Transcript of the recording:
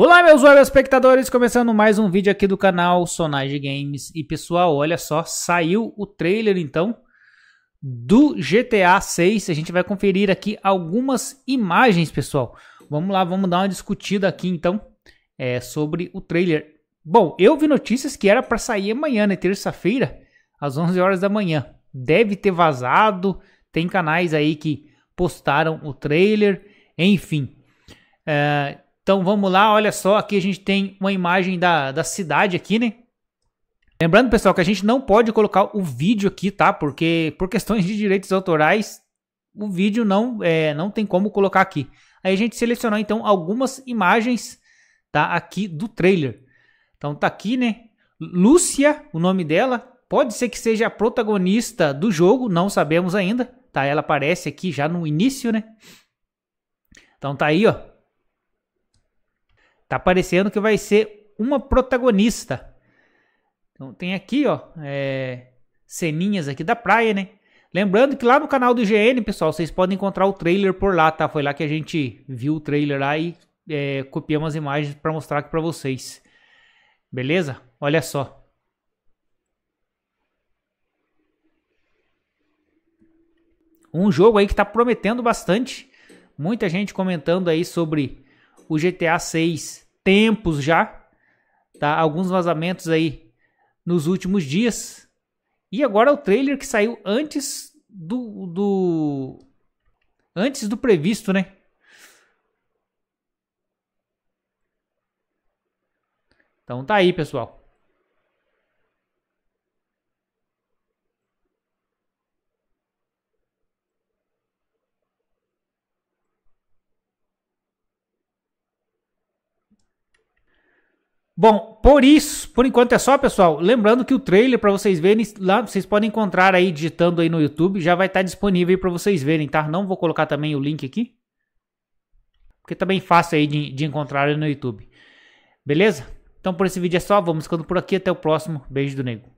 Olá meus web espectadores, começando mais um vídeo aqui do canal Sonage Games. E pessoal, olha só, saiu o trailer então do GTA 6. A gente vai conferir aqui algumas imagens, pessoal. Vamos lá, vamos dar uma discutida aqui então é, sobre o trailer. Bom, eu vi notícias que era para sair amanhã, né, terça-feira, às 11 horas da manhã. Deve ter vazado, tem canais aí que postaram o trailer, enfim... É então vamos lá, olha só, aqui a gente tem uma imagem da, da cidade aqui, né? Lembrando, pessoal, que a gente não pode colocar o vídeo aqui, tá? Porque por questões de direitos autorais, o vídeo não, é, não tem como colocar aqui. Aí a gente selecionou, então, algumas imagens tá? aqui do trailer. Então tá aqui, né? Lúcia, o nome dela, pode ser que seja a protagonista do jogo, não sabemos ainda, tá? Ela aparece aqui já no início, né? Então tá aí, ó tá parecendo que vai ser uma protagonista. Então tem aqui, ó, é, ceninhas aqui da praia, né? Lembrando que lá no canal do IGN, pessoal, vocês podem encontrar o trailer por lá, tá? Foi lá que a gente viu o trailer lá e é, copiamos as imagens para mostrar aqui para vocês. Beleza? Olha só. Um jogo aí que tá prometendo bastante. Muita gente comentando aí sobre o GTA 6 tempos já, tá? Alguns vazamentos aí nos últimos dias. E agora o trailer que saiu antes do, do antes do previsto, né? Então tá aí, pessoal. Bom, por isso, por enquanto é só, pessoal. Lembrando que o trailer para vocês verem lá, vocês podem encontrar aí digitando aí no YouTube, já vai estar tá disponível para vocês verem, tá? Não vou colocar também o link aqui, porque tá bem fácil aí de, de encontrar aí no YouTube. Beleza? Então por esse vídeo é só, vamos ficando por aqui, até o próximo. Beijo do nego.